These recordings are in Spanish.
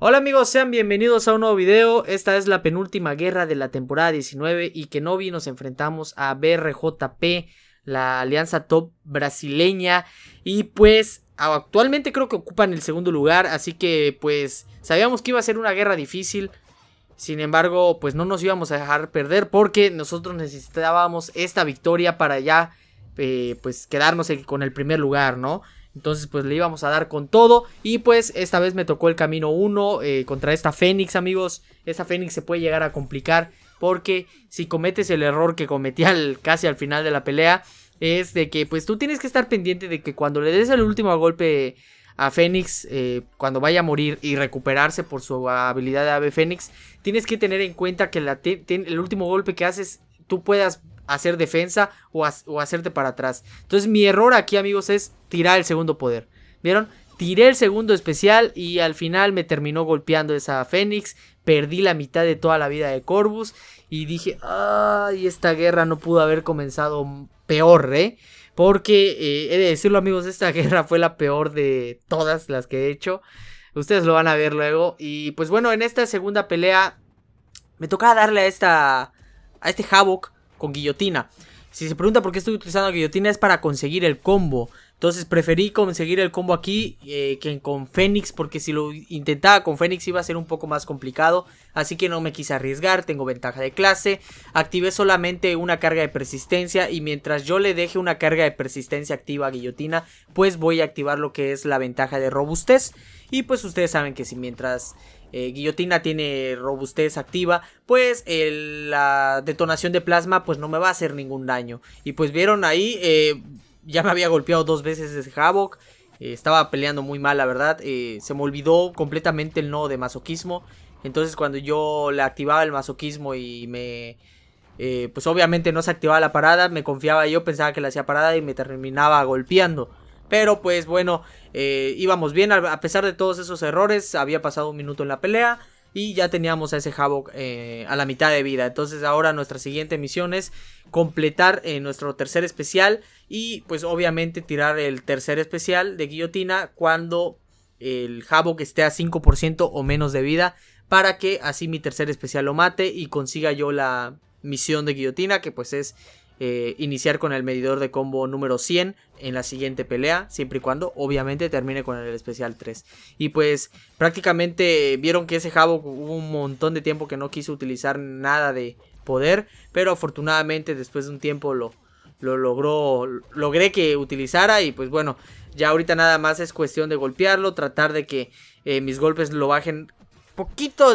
Hola amigos, sean bienvenidos a un nuevo video. Esta es la penúltima guerra de la temporada 19 y que nos enfrentamos a BRJP, la alianza top brasileña. Y pues actualmente creo que ocupan el segundo lugar, así que pues sabíamos que iba a ser una guerra difícil. Sin embargo, pues no nos íbamos a dejar perder porque nosotros necesitábamos esta victoria para ya eh, pues quedarnos con el primer lugar, ¿no? Entonces pues le íbamos a dar con todo y pues esta vez me tocó el camino 1 eh, contra esta Fénix amigos. Esta Fénix se puede llegar a complicar porque si cometes el error que cometí al, casi al final de la pelea es de que pues tú tienes que estar pendiente de que cuando le des el último golpe a Fénix, eh, cuando vaya a morir y recuperarse por su habilidad de ave Fénix, tienes que tener en cuenta que la el último golpe que haces tú puedas hacer defensa o, o hacerte para atrás. Entonces mi error aquí amigos es tirar el segundo poder. ¿Vieron? Tiré el segundo especial y al final me terminó golpeando esa Fénix. Perdí la mitad de toda la vida de Corvus. Y dije, ay, esta guerra no pudo haber comenzado peor, ¿eh? Porque, eh, he de decirlo amigos, esta guerra fue la peor de todas las que he hecho. Ustedes lo van a ver luego. Y pues bueno, en esta segunda pelea me tocaba darle a esta... A este Havoc con guillotina. Si se pregunta por qué estoy utilizando guillotina es para conseguir el combo. Entonces preferí conseguir el combo aquí eh, que con Fénix porque si lo intentaba con Fénix iba a ser un poco más complicado. Así que no me quise arriesgar, tengo ventaja de clase. Activé solamente una carga de persistencia y mientras yo le deje una carga de persistencia activa a guillotina pues voy a activar lo que es la ventaja de robustez. Y pues ustedes saben que si mientras eh, guillotina tiene robustez activa, pues la detonación de plasma pues no me va a hacer ningún daño. Y pues vieron ahí, eh, ya me había golpeado dos veces ese Havoc. Eh, estaba peleando muy mal, la verdad. se me olvidó completamente el nodo de masoquismo. Entonces cuando yo le activaba el masoquismo y me... pues obviamente no se activaba la parada, me confiaba yo, pensaba que la hacía parada y me terminaba golpeando. Pero pues bueno, eh, íbamos bien a pesar de todos esos errores. Había pasado un minuto en la pelea y ya teníamos a ese Havoc eh, a la mitad de vida. Entonces ahora nuestra siguiente misión es completar eh, nuestro tercer especial y pues obviamente tirar el tercer especial de guillotina cuando el Havoc esté a 5% o menos de vida para que así mi tercer especial lo mate y consiga yo la misión de guillotina que pues es eh, iniciar con el medidor de combo número 100 en la siguiente pelea, siempre y cuando obviamente termine con el especial 3. Y pues prácticamente vieron que ese jabo hubo un montón de tiempo que no quiso utilizar nada de poder, pero afortunadamente después de un tiempo lo, lo logró, logré que utilizara y pues bueno, ya ahorita nada más es cuestión de golpearlo, tratar de que eh, mis golpes lo bajen poquito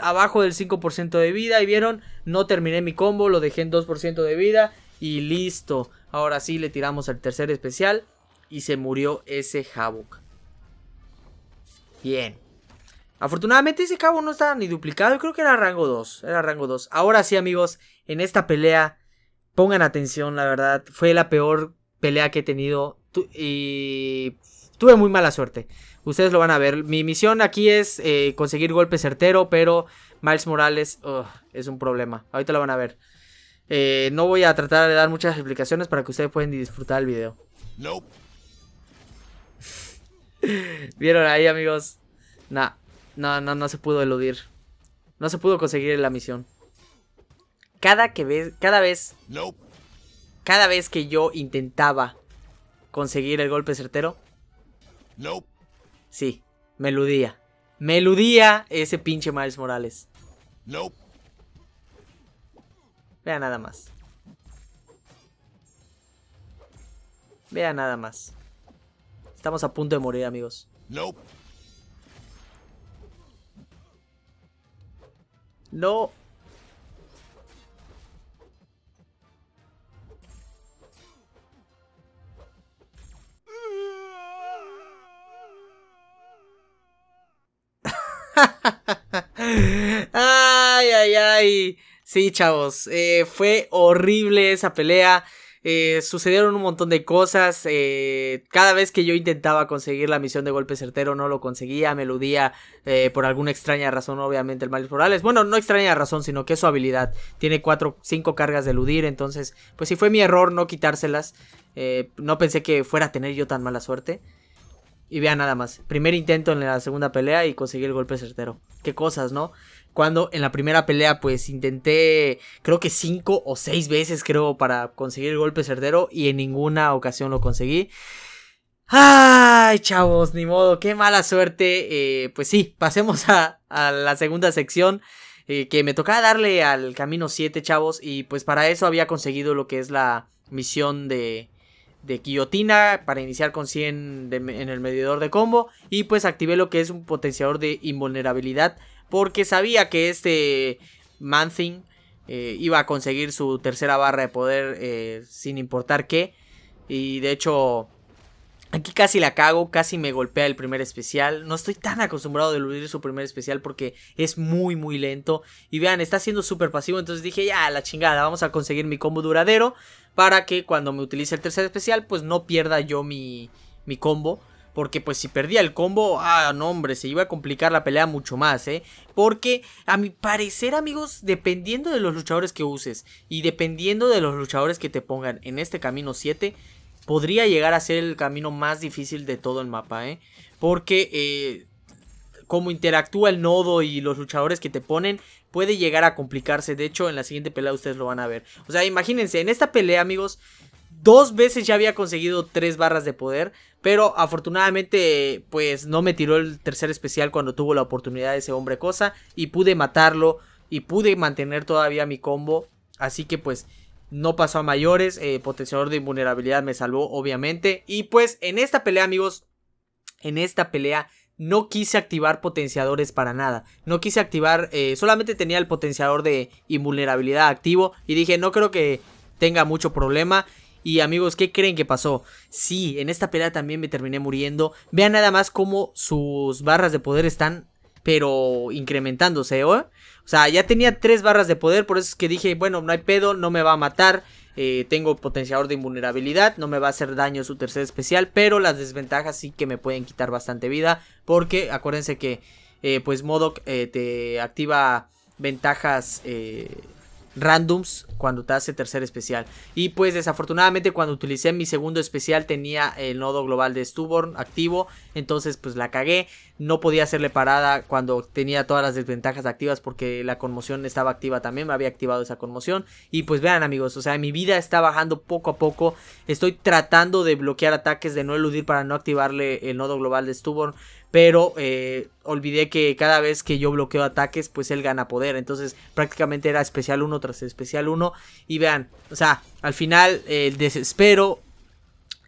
abajo del 5% de vida. Y vieron, no terminé mi combo, lo dejé en 2% de vida. Y listo. Ahora sí le tiramos al tercer especial. Y se murió ese Havoc. Bien. Afortunadamente ese cabo no estaba ni duplicado. Creo que era rango 2. Era rango 2. Ahora sí, amigos. En esta pelea. Pongan atención, la verdad. Fue la peor pelea que he tenido. Y Tuve muy mala suerte. Ustedes lo van a ver. Mi misión aquí es eh, conseguir golpe certero, pero Miles Morales es un problema. Ahorita lo van a ver. Eh, no voy a tratar de dar muchas explicaciones para que ustedes puedan disfrutar el video. ¿Vieron ahí, amigos? no, no, no se pudo eludir. No se pudo conseguir la misión. Cada que ves, cada vez, cada vez que yo intentaba conseguir el golpe certero, Nope. Sí, Meludía. Meludía ese pinche Miles Morales. Nope. Vea nada más. Vea nada más. Estamos a punto de morir, amigos. Nope. No. ay, ay, ay. Sí, chavos. Eh, fue horrible esa pelea. Eh, sucedieron un montón de cosas. Eh, cada vez que yo intentaba conseguir la misión de golpe certero, no lo conseguía. me eh, por alguna extraña razón, obviamente, el Miles Morales. Bueno, no extraña razón, sino que su habilidad. Tiene cuatro, cinco cargas de eludir. Entonces, pues sí fue mi error no quitárselas. no pensé que fuera a tener yo tan mala suerte. Y vean nada más, primer intento en la segunda pelea y conseguí el golpe certero. Qué cosas, ¿no? Cuando en la primera pelea pues intenté creo que cinco o seis veces creo para conseguir el golpe certero y en ninguna ocasión lo conseguí. Ay, chavos, ni modo, qué mala suerte. Eh, pues sí, pasemos a, la segunda sección. Eh, que me tocaba darle al camino 7, chavos. Y pues para eso había conseguido lo que es la misión de de guillotina para iniciar con 100 en el medidor de combo y pues activé lo que es un potenciador de invulnerabilidad porque sabía que este Manthing eh, iba a conseguir su tercera barra de poder eh, sin importar qué y de hecho Aquí casi la cago, casi me golpea el primer especial. No estoy tan acostumbrado de eludir su primer especial porque es muy, muy lento. Y vean, está siendo súper pasivo. Entonces dije, ya, la chingada, vamos a conseguir mi combo duradero. Para que cuando me utilice el tercer especial, pues no pierda yo mi, mi combo. Porque pues si perdía el combo, ah, no hombre, se iba a complicar la pelea mucho más, ¿eh? Porque a mi parecer, amigos, dependiendo de los luchadores que uses y dependiendo de los luchadores que te pongan en este camino 7, podría llegar a ser el camino más difícil de todo el mapa, ¿eh? Porque eh, como interactúa el nodo y los luchadores que te ponen, puede llegar a complicarse. De hecho, en la siguiente pelea ustedes lo van a ver. O sea, imagínense, en esta pelea, amigos, dos veces ya había conseguido tres barras de poder, pero afortunadamente pues no me tiró el tercer especial cuando tuvo la oportunidad ese hombre cosa y pude matarlo y pude mantener todavía mi combo, así que pues no pasó a mayores, eh, potenciador de invulnerabilidad me salvó obviamente. Y pues en esta pelea amigos, en esta pelea no quise activar potenciadores para nada. No quise activar, eh, solamente tenía el potenciador de invulnerabilidad activo y dije no creo que tenga mucho problema. Y amigos, ¿qué creen que pasó? Sí, en esta pelea también me terminé muriendo. Vean nada más cómo sus barras de poder están pero incrementándose, O sea, ya tenía tres barras de poder, por eso es que dije, bueno, no hay pedo, no me va a matar. Eh, tengo potenciador de invulnerabilidad, no me va a hacer daño su tercer especial, pero las desventajas sí que me pueden quitar bastante vida, porque acuérdense que eh, pues Modoc eh, te activa ventajas randoms cuando te hace tercer especial. Y pues desafortunadamente cuando utilicé mi segundo especial tenía el nodo global de Stuborn activo, entonces pues la cagué no podía hacerle parada cuando tenía todas las desventajas activas porque la conmoción estaba activa también, me había activado esa conmoción. Y pues vean amigos, o sea, mi vida está bajando poco a poco, estoy tratando de bloquear ataques, de no eludir para no activarle el nodo global de Stuborn, pero eh, olvidé que cada vez que yo bloqueo ataques, pues él gana poder. Entonces prácticamente era especial 1 tras especial 1. Y vean, o sea, al final el desespero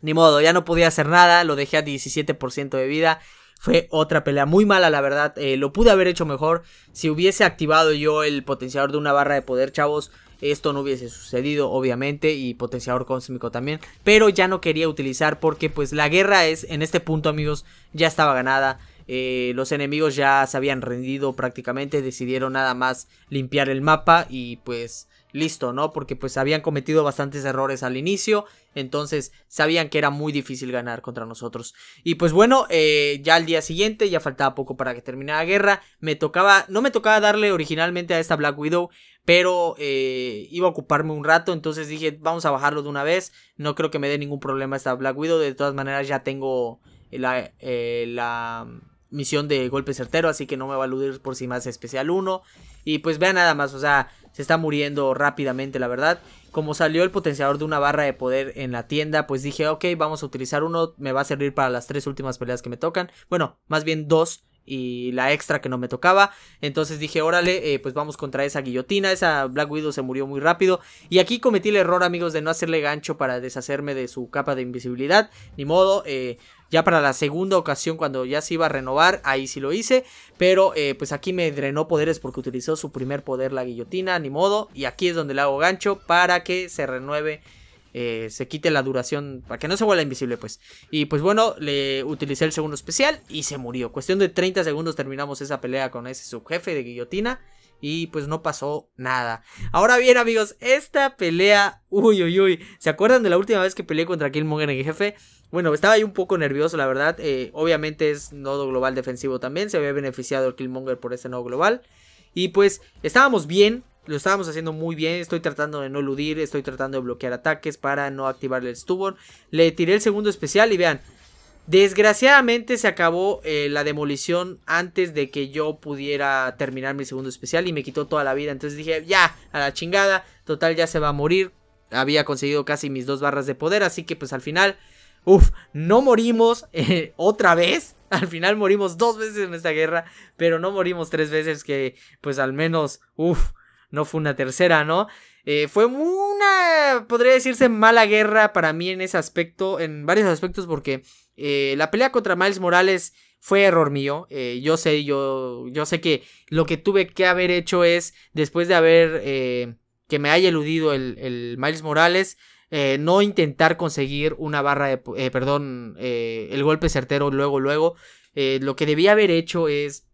ni modo, ya no podía hacer nada, lo dejé a 17% de vida fue otra pelea muy mala, la verdad. Eh, lo pude haber hecho mejor. Si hubiese activado yo el potenciador de una barra de poder, chavos, esto no hubiese sucedido, obviamente, y potenciador cósmico también, pero ya no quería utilizar porque pues la guerra es, en este punto amigos, ya estaba ganada. Eh, los enemigos ya se habían rendido prácticamente, decidieron nada más limpiar el mapa y pues listo, ¿no? Porque pues habían cometido bastantes errores al inicio entonces sabían que era muy difícil ganar contra nosotros. Y pues bueno, eh, ya al día siguiente, ya faltaba poco para que terminara la guerra. Me tocaba, no me tocaba darle originalmente a esta Black Widow, pero eh, iba a ocuparme un rato, entonces dije, vamos a bajarlo de una vez. No creo que me dé ningún problema esta Black Widow. De todas maneras, ya tengo eh, la, la misión de golpe certero, así que no me va a aludir por si más especial uno Y pues vean nada más, o sea, se está muriendo rápidamente, la verdad. Como salió el potenciador de una barra de poder en la tienda, pues dije, ok, vamos a utilizar uno, me va a servir para las tres últimas peleas que me tocan. Bueno, más bien dos y la extra que no me tocaba. Entonces dije, órale, eh, pues vamos contra esa guillotina. Esa Black Widow se murió muy rápido. Y aquí cometí el error, amigos, de no hacerle gancho para deshacerme de su capa de invisibilidad. Ni modo, eh, ya para la segunda ocasión cuando ya se iba a renovar, ahí sí lo hice, pero eh, pues aquí me drenó poderes porque utilizó su primer poder la guillotina, ni modo, y aquí es donde le hago gancho para que se renueve eh, se quite la duración, para que no se vuelva invisible, pues. Y pues bueno, le utilicé el segundo especial y se murió. Cuestión de 30 segundos terminamos esa pelea con ese subjefe de guillotina y pues no pasó nada. Ahora bien, amigos, esta pelea, uy, uy, uy, ¿se acuerdan de la última vez que peleé contra Killmonger en jefe? Bueno, estaba ahí un poco nervioso, la verdad. Eh, obviamente es nodo global defensivo también, se había beneficiado el Killmonger por ese nodo global. Y pues estábamos bien, lo estábamos haciendo muy bien. Estoy tratando de no eludir. Estoy tratando de bloquear ataques para no activarle el stubborn. Le tiré el segundo especial y vean. Desgraciadamente se acabó eh, la demolición antes de que yo pudiera terminar mi segundo especial y me quitó toda la vida. Entonces dije, ya, a la chingada. Total, ya se va a morir. Había conseguido casi mis dos barras de poder. Así que pues al final, uff, no morimos eh, otra vez. Al final morimos dos veces en esta guerra. Pero no morimos tres veces que pues al menos, uff no fue una tercera, ¿no? Eh, fue una, podría decirse, mala guerra para mí en ese aspecto, en varios aspectos, porque eh, la pelea contra Miles Morales fue error mío. Eh, yo sé, yo, yo sé que lo que tuve que haber hecho es, después de haber, que me haya eludido el, el Miles Morales, no intentar conseguir una barra de, perdón, el golpe certero luego, luego. lo que debía haber hecho es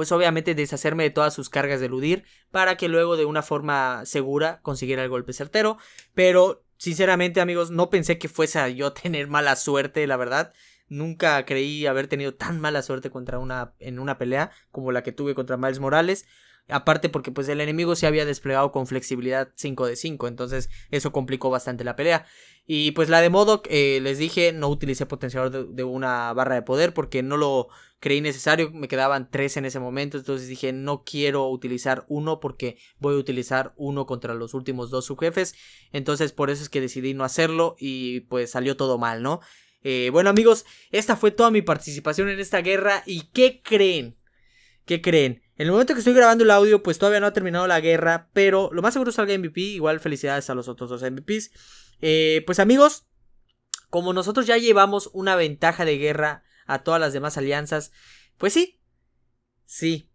pues obviamente deshacerme de todas sus cargas de eludir para que luego de una forma segura consiguiera el golpe certero. Pero sinceramente amigos, no pensé que fuese yo tener mala suerte, la verdad. Nunca creí haber tenido tan mala suerte contra una, en una pelea como la que tuve contra Miles Morales. Aparte porque pues el enemigo se había desplegado con flexibilidad 5 de 5, entonces eso complicó bastante la pelea. Y pues la de modo eh, les dije, no utilicé potenciador de, una barra de poder porque no lo, creí necesario, me quedaban tres en ese momento, entonces dije no quiero utilizar uno porque voy a utilizar uno contra los últimos dos subjefes, entonces por eso es que decidí no hacerlo y pues salió todo mal, ¿no? Eh, bueno amigos, esta fue toda mi participación en esta guerra y ¿qué creen? ¿Qué creen? En el momento que estoy grabando el audio, pues todavía no ha terminado la guerra, pero lo más seguro salga MVP, igual felicidades a los otros dos MVPs. Eh, pues amigos, como nosotros ya llevamos una ventaja de guerra a todas las demás alianzas. Pues sí, sí.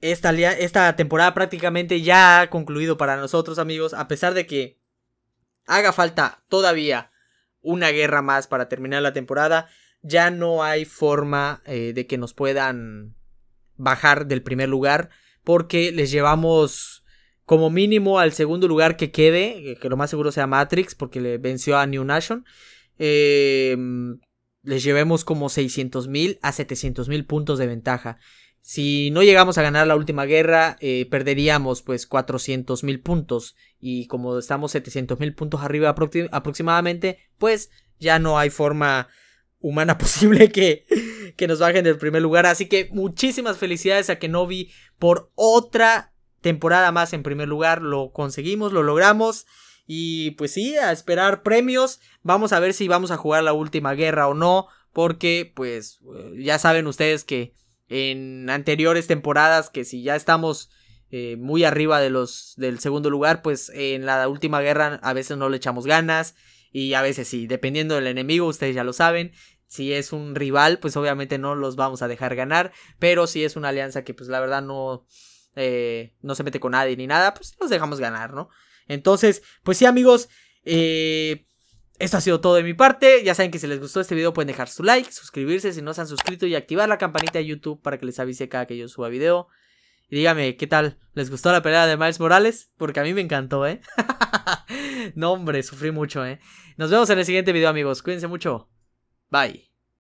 Esta, esta temporada prácticamente ya ha concluido para nosotros amigos, a pesar de que haga falta todavía una guerra más para terminar la temporada, ya no hay forma eh, de que nos puedan bajar del primer lugar porque les llevamos como mínimo al segundo lugar que quede, que lo más seguro sea Matrix porque le venció a New Nation. Eh, les llevemos como 600.000 a 700.000 puntos de ventaja. Si no llegamos a ganar la última guerra, eh, perderíamos pues 400.000 puntos. Y como estamos 700.000 puntos arriba aproximadamente, pues ya no hay forma humana posible que, que nos bajen del primer lugar. Así que muchísimas felicidades a Kenobi por otra temporada más en primer lugar. Lo conseguimos, lo logramos. Y pues sí, a esperar premios. Vamos a ver si vamos a jugar la última guerra o no. Porque pues eh, ya saben ustedes que en anteriores temporadas que si ya estamos eh, muy arriba de los del segundo lugar, pues en la última guerra a veces no le echamos ganas y a veces sí, dependiendo del enemigo, ustedes ya lo saben. Si es un rival, pues obviamente no los vamos a dejar ganar, pero si es una alianza que pues la verdad no eh, no se mete con nadie ni nada, pues nos dejamos ganar, ¿no? Entonces, pues sí, amigos, eh, esto ha sido todo de mi parte. Ya saben que si les gustó este video pueden dejar su like, suscribirse si no se han suscrito y activar la campanita de YouTube para que les avise cada que yo suba video. Y dígame, ¿qué tal? ¿Les gustó la pelea de Miles Morales? Porque a mí me encantó, ¿eh? no, hombre, sufrí mucho, ¿eh? Nos vemos en el siguiente video, amigos. Cuídense mucho. Bye.